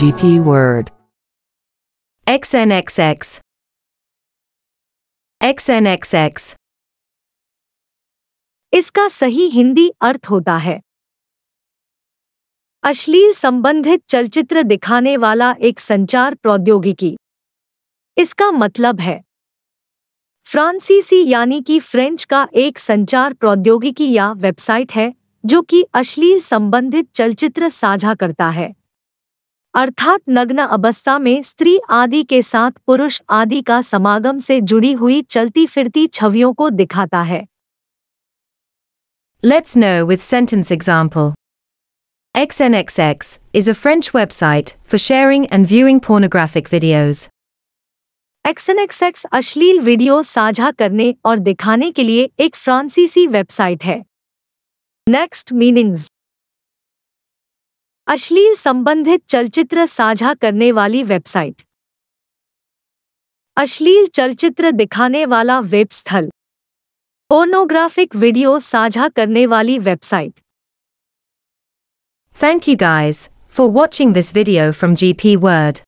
GP word. XNXX XNXX इसका सही हिंदी अर्थ होता है अश्लील संबंधित चलचित्र दिखाने वाला एक संचार प्रौद्योगिकी इसका मतलब है फ्रांसीसी यानी कि फ्रेंच का एक संचार प्रौद्योगिकी या वेबसाइट है जो कि अश्लील संबंधित चलचित्र साझा करता है अर्थात नग्न अवस्था में स्त्री आदि के साथ पुरुष आदि का समागम से जुड़ी हुई चलती फिरती छवियों को दिखाता है let's know with sentence example. XNXX is a French website for sharing and viewing pornographic videos. XNXX अश्लील वीडियो साझा करने और दिखाने के लिए एक फ्रांसीसी वेबसाइट है नेक्स्ट मीनिंग्स अश्लील संबंधित चलचित्र साझा करने वाली वेबसाइट अश्लील चलचित्र दिखाने वाला वेब स्थल पोर्नोग्राफिक वीडियो साझा करने वाली website thank you guys for watching this video from GP word